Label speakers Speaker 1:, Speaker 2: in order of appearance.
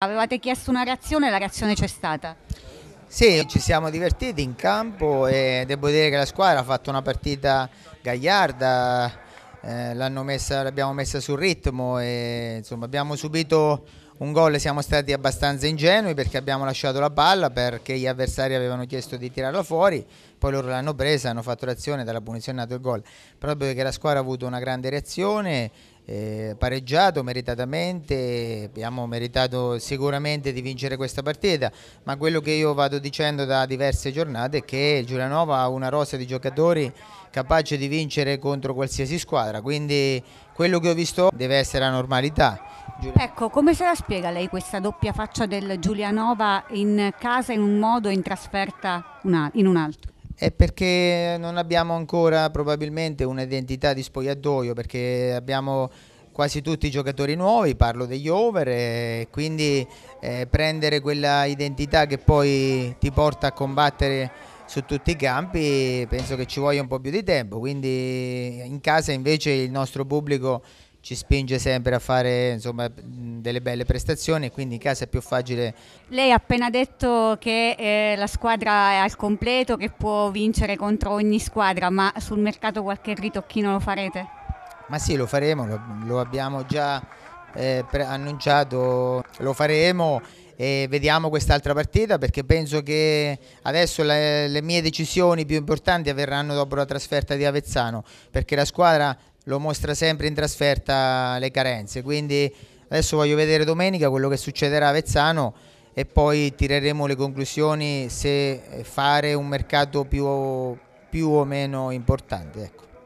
Speaker 1: Avevate chiesto una reazione e la reazione c'è stata.
Speaker 2: Sì, ci siamo divertiti in campo e devo dire che la squadra ha fatto una partita gagliarda, eh, l'abbiamo messa sul ritmo e insomma, abbiamo subito un gol, e siamo stati abbastanza ingenui perché abbiamo lasciato la palla perché gli avversari avevano chiesto di tirarla fuori, poi loro l'hanno presa, hanno fatto l'azione, dalla punizione è nato il gol. Proprio perché la squadra ha avuto una grande reazione eh, pareggiato meritatamente, abbiamo meritato sicuramente di vincere questa partita, ma quello che io vado dicendo da diverse giornate è che il Giulianova ha una rosa di giocatori capace di vincere contro qualsiasi squadra, quindi quello che ho visto deve essere la normalità.
Speaker 1: Ecco, come se la spiega lei questa doppia faccia del Giulianova in casa in un modo e in trasferta
Speaker 2: in un altro? È perché non abbiamo ancora probabilmente un'identità di spogliatoio, perché abbiamo quasi tutti i giocatori nuovi, parlo degli over, e quindi eh, prendere quella identità che poi ti porta a combattere su tutti i campi penso che ci voglia un po' più di tempo, quindi in casa invece il nostro pubblico ci spinge sempre a fare insomma, delle belle prestazioni, quindi in casa
Speaker 1: è più facile. Lei ha appena detto che eh, la squadra è al completo, che può vincere contro ogni squadra, ma sul mercato qualche ritocchino lo farete? Ma
Speaker 2: sì, lo faremo, lo, lo abbiamo già eh, annunciato, lo faremo e vediamo quest'altra partita perché penso che adesso le, le, mie decisioni più importanti avverranno dopo la trasferta di Avezzano perché la squadra lo mostra sempre in trasferta le carenze, quindi adesso voglio vedere domenica quello che succederà a Vezzano e poi tireremo le conclusioni se fare un mercato più, più o meno importante. Ecco.